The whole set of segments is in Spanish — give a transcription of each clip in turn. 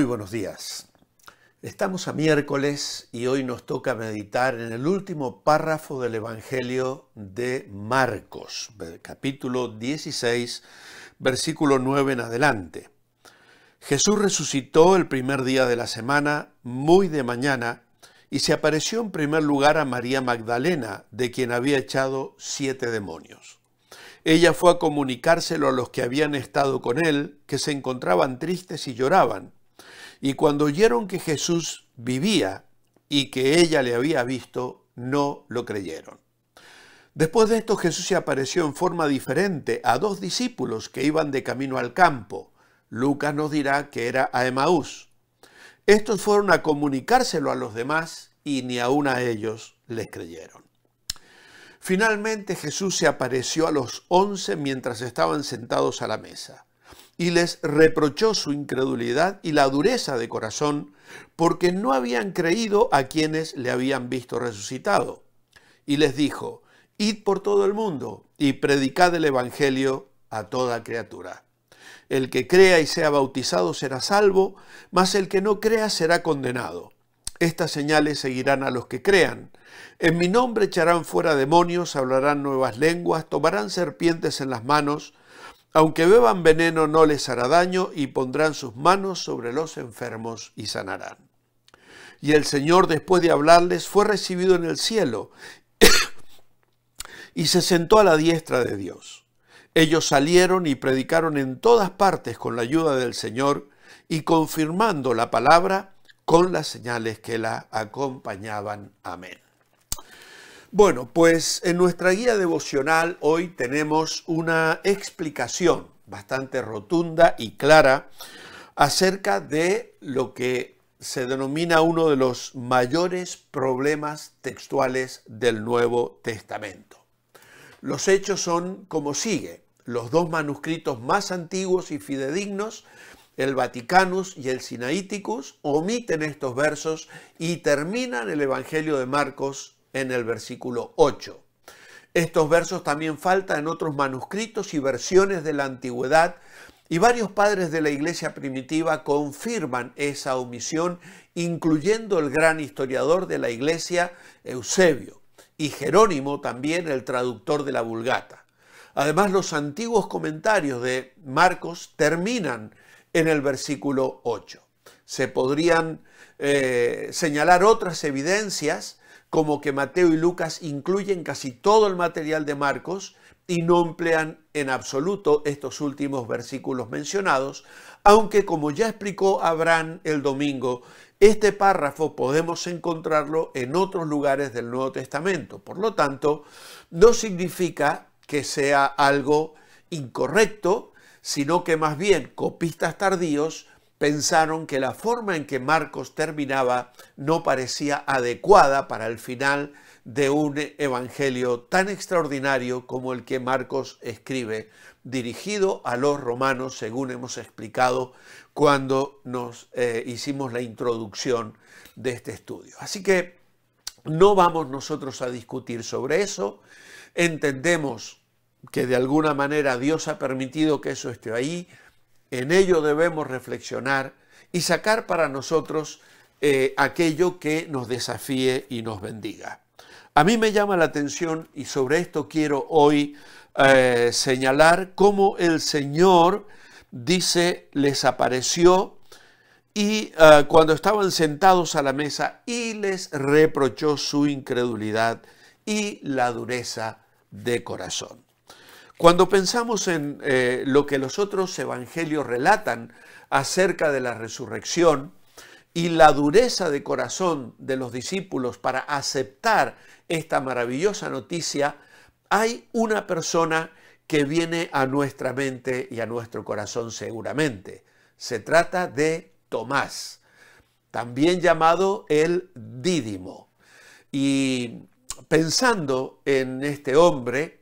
Muy buenos días. Estamos a miércoles y hoy nos toca meditar en el último párrafo del Evangelio de Marcos, capítulo 16, versículo 9 en adelante. Jesús resucitó el primer día de la semana, muy de mañana, y se apareció en primer lugar a María Magdalena, de quien había echado siete demonios. Ella fue a comunicárselo a los que habían estado con él, que se encontraban tristes y lloraban. Y cuando oyeron que Jesús vivía y que ella le había visto, no lo creyeron. Después de esto Jesús se apareció en forma diferente a dos discípulos que iban de camino al campo. Lucas nos dirá que era a Emaús. Estos fueron a comunicárselo a los demás y ni aun a ellos les creyeron. Finalmente Jesús se apareció a los once mientras estaban sentados a la mesa y les reprochó su incredulidad y la dureza de corazón, porque no habían creído a quienes le habían visto resucitado. Y les dijo, Id por todo el mundo y predicad el Evangelio a toda criatura. El que crea y sea bautizado será salvo, mas el que no crea será condenado. Estas señales seguirán a los que crean. En mi nombre echarán fuera demonios, hablarán nuevas lenguas, tomarán serpientes en las manos, aunque beban veneno no les hará daño y pondrán sus manos sobre los enfermos y sanarán. Y el Señor, después de hablarles, fue recibido en el cielo y se sentó a la diestra de Dios. Ellos salieron y predicaron en todas partes con la ayuda del Señor y confirmando la palabra con las señales que la acompañaban. Amén. Bueno, pues en nuestra guía devocional hoy tenemos una explicación bastante rotunda y clara acerca de lo que se denomina uno de los mayores problemas textuales del Nuevo Testamento. Los hechos son como sigue. Los dos manuscritos más antiguos y fidedignos, el Vaticanus y el Sinaiticus, omiten estos versos y terminan el Evangelio de Marcos en el versículo 8. Estos versos también faltan en otros manuscritos y versiones de la antigüedad y varios padres de la iglesia primitiva confirman esa omisión, incluyendo el gran historiador de la iglesia, Eusebio, y Jerónimo también, el traductor de la Vulgata. Además, los antiguos comentarios de Marcos terminan en el versículo 8. Se podrían eh, señalar otras evidencias como que Mateo y Lucas incluyen casi todo el material de Marcos y no emplean en absoluto estos últimos versículos mencionados, aunque como ya explicó Abraham el domingo, este párrafo podemos encontrarlo en otros lugares del Nuevo Testamento. Por lo tanto, no significa que sea algo incorrecto, sino que más bien copistas tardíos pensaron que la forma en que Marcos terminaba no parecía adecuada para el final de un evangelio tan extraordinario como el que Marcos escribe, dirigido a los romanos, según hemos explicado cuando nos eh, hicimos la introducción de este estudio. Así que no vamos nosotros a discutir sobre eso, entendemos que de alguna manera Dios ha permitido que eso esté ahí, en ello debemos reflexionar y sacar para nosotros eh, aquello que nos desafíe y nos bendiga. A mí me llama la atención y sobre esto quiero hoy eh, señalar cómo el Señor dice, les apareció y eh, cuando estaban sentados a la mesa y les reprochó su incredulidad y la dureza de corazón. Cuando pensamos en eh, lo que los otros evangelios relatan acerca de la resurrección y la dureza de corazón de los discípulos para aceptar esta maravillosa noticia, hay una persona que viene a nuestra mente y a nuestro corazón seguramente. Se trata de Tomás, también llamado el Dídimo. Y pensando en este hombre,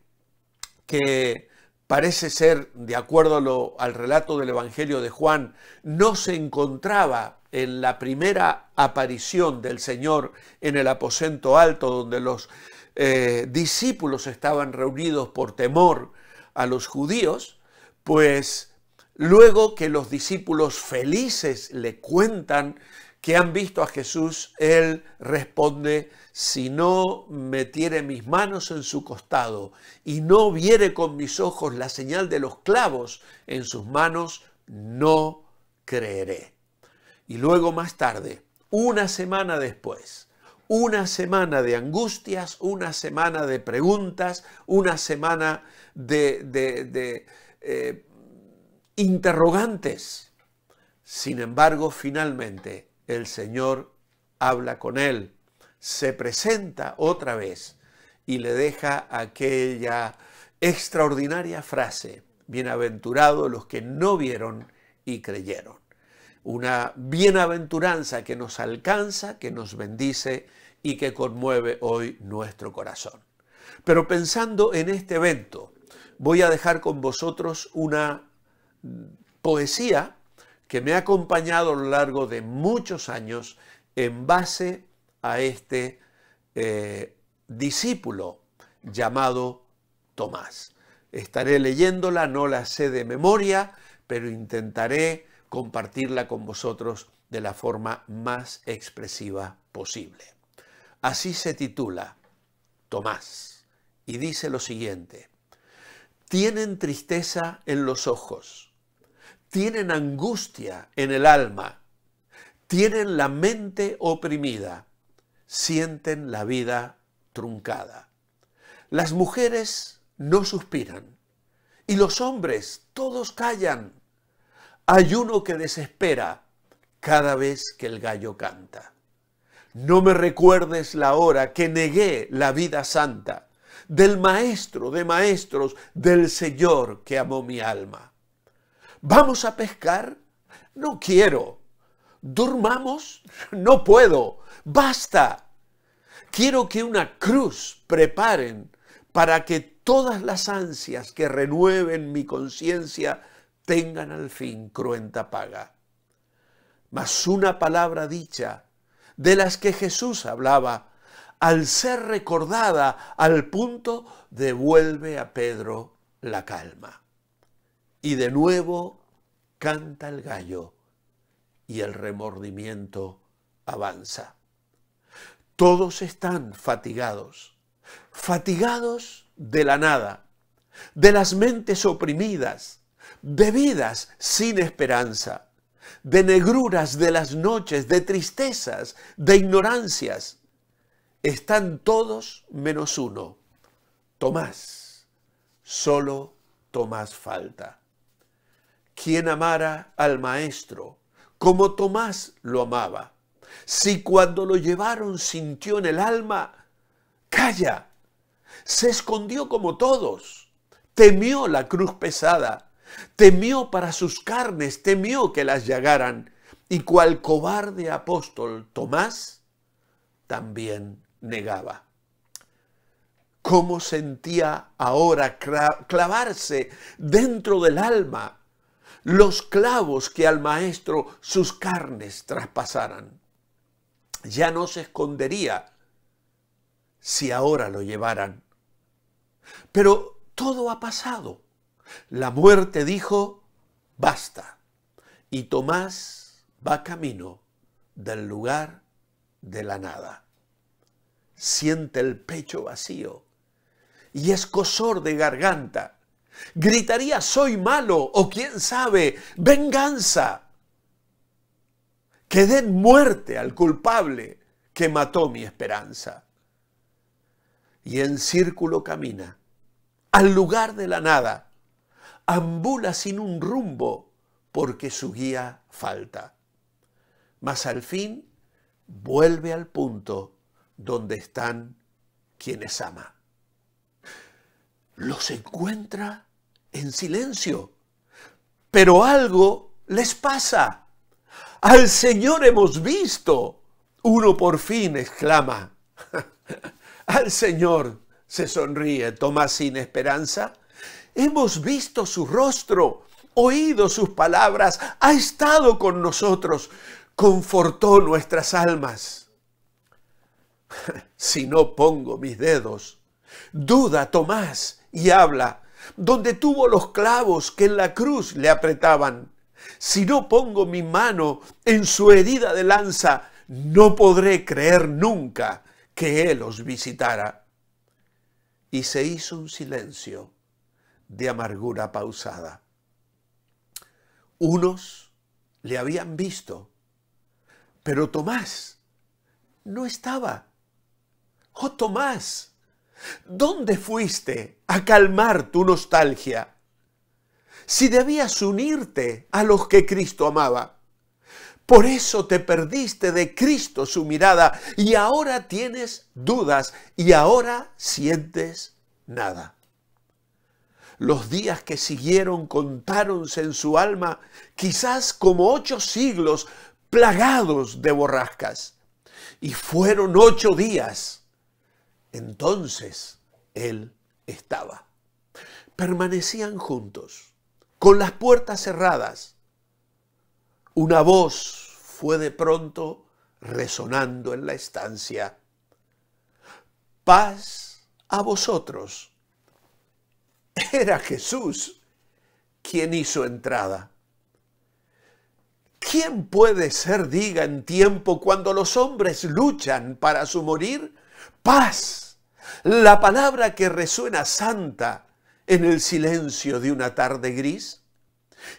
que parece ser, de acuerdo al relato del Evangelio de Juan, no se encontraba en la primera aparición del Señor en el aposento alto donde los eh, discípulos estaban reunidos por temor a los judíos, pues luego que los discípulos felices le cuentan que han visto a Jesús, Él responde, si no metiere mis manos en su costado y no viere con mis ojos la señal de los clavos en sus manos, no creeré. Y luego más tarde, una semana después, una semana de angustias, una semana de preguntas, una semana de, eh, interrogantes. Sin embargo, finalmente, el Señor habla con él, se presenta otra vez y le deja aquella extraordinaria frase, bienaventurado los que no vieron y creyeron. Una bienaventuranza que nos alcanza, que nos bendice y que conmueve hoy nuestro corazón. Pero pensando en este evento, voy a dejar con vosotros una poesía que me ha acompañado a lo largo de muchos años en base a este eh, discípulo llamado Tomás. Estaré leyéndola, no la sé de memoria, pero intentaré compartirla con vosotros de la forma más expresiva posible. Así se titula Tomás y dice lo siguiente, tienen tristeza en los ojos tienen angustia en el alma, tienen la mente oprimida, sienten la vida truncada. Las mujeres no suspiran y los hombres todos callan. Hay uno que desespera cada vez que el gallo canta. No me recuerdes la hora que negué la vida santa del Maestro de Maestros, del Señor que amó mi alma. ¿Vamos a pescar? No quiero. ¿Durmamos? No puedo. Basta. Quiero que una cruz preparen para que todas las ansias que renueven mi conciencia tengan al fin cruenta paga. Mas una palabra dicha, de las que Jesús hablaba, al ser recordada al punto, devuelve a Pedro la calma. Y de nuevo canta el gallo y el remordimiento avanza. Todos están fatigados, fatigados de la nada, de las mentes oprimidas, de vidas sin esperanza, de negruras de las noches, de tristezas, de ignorancias. Están todos menos uno, Tomás. Solo Tomás falta quien amara al maestro, como Tomás lo amaba. Si cuando lo llevaron sintió en el alma, calla, se escondió como todos, temió la cruz pesada, temió para sus carnes, temió que las llagaran, y cual cobarde apóstol Tomás también negaba. ¿Cómo sentía ahora clavarse dentro del alma los clavos que al maestro sus carnes traspasaran. Ya no se escondería si ahora lo llevaran. Pero todo ha pasado. La muerte dijo, basta. Y Tomás va camino del lugar de la nada. Siente el pecho vacío y escosor de garganta Gritaría, soy malo o quién sabe, venganza. Que den muerte al culpable que mató mi esperanza. Y en círculo camina, al lugar de la nada, ambula sin un rumbo porque su guía falta. Mas al fin vuelve al punto donde están quienes ama. Los encuentra en silencio. Pero algo les pasa. Al Señor hemos visto. Uno por fin exclama. Al Señor se sonríe Tomás sin esperanza. Hemos visto su rostro, oído sus palabras, ha estado con nosotros, confortó nuestras almas. si no pongo mis dedos, duda Tomás y habla, donde tuvo los clavos que en la cruz le apretaban. Si no pongo mi mano en su herida de lanza, no podré creer nunca que Él os visitara. Y se hizo un silencio de amargura pausada. Unos le habían visto, pero Tomás no estaba. ¡Oh, Tomás! ¿Dónde fuiste a calmar tu nostalgia? Si debías unirte a los que Cristo amaba. Por eso te perdiste de Cristo su mirada y ahora tienes dudas y ahora sientes nada. Los días que siguieron contáronse en su alma quizás como ocho siglos plagados de borrascas. Y fueron ocho días entonces él estaba. Permanecían juntos, con las puertas cerradas. Una voz fue de pronto resonando en la estancia. Paz a vosotros. Era Jesús quien hizo entrada. ¿Quién puede ser, diga, en tiempo cuando los hombres luchan para su morir? Paz, la palabra que resuena santa en el silencio de una tarde gris.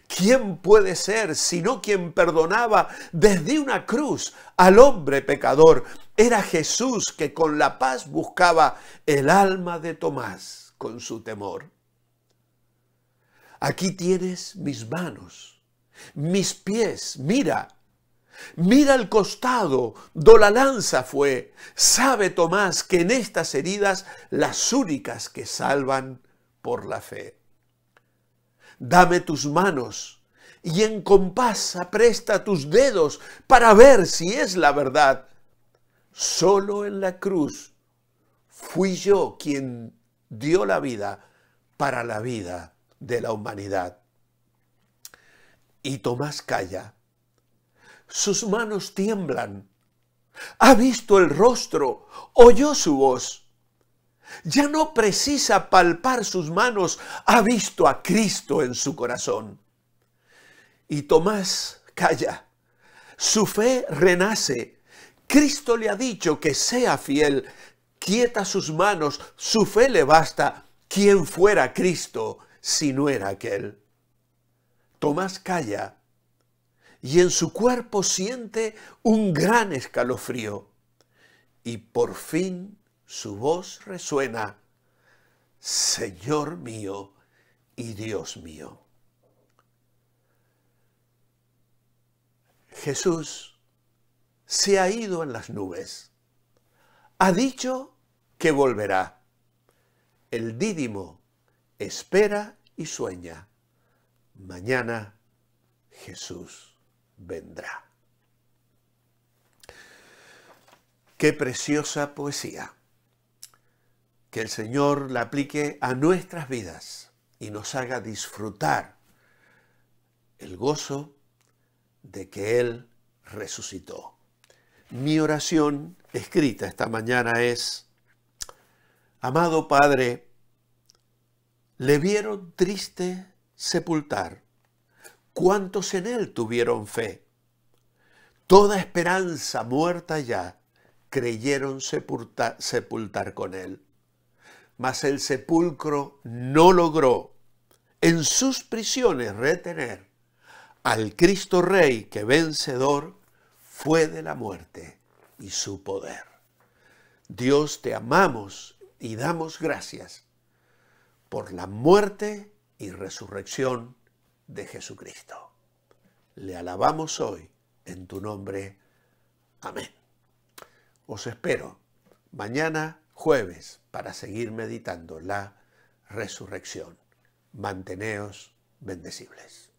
¿Quién puede ser sino quien perdonaba desde una cruz al hombre pecador? Era Jesús que con la paz buscaba el alma de Tomás con su temor. Aquí tienes mis manos, mis pies, mira, Mira al costado, do la lanza fue. Sabe Tomás que en estas heridas las únicas que salvan por la fe. Dame tus manos y en compás presta tus dedos para ver si es la verdad. Solo en la cruz fui yo quien dio la vida para la vida de la humanidad. Y Tomás calla sus manos tiemblan. Ha visto el rostro, oyó su voz. Ya no precisa palpar sus manos, ha visto a Cristo en su corazón. Y Tomás calla. Su fe renace. Cristo le ha dicho que sea fiel, quieta sus manos, su fe le basta. ¿Quién fuera Cristo si no era aquel? Tomás calla y en su cuerpo siente un gran escalofrío. Y por fin su voz resuena, Señor mío y Dios mío. Jesús se ha ido en las nubes. Ha dicho que volverá. El dídimo espera y sueña. Mañana Jesús vendrá. Qué preciosa poesía. Que el Señor la aplique a nuestras vidas y nos haga disfrutar el gozo de que Él resucitó. Mi oración escrita esta mañana es, Amado Padre, le vieron triste sepultar ¿Cuántos en él tuvieron fe. Toda esperanza muerta ya, creyeron sepultar con él. Mas el sepulcro no logró en sus prisiones retener al Cristo Rey que vencedor fue de la muerte y su poder. Dios te amamos y damos gracias por la muerte y resurrección de Jesucristo. Le alabamos hoy en tu nombre. Amén. Os espero mañana jueves para seguir meditando la resurrección. Manteneos bendecibles.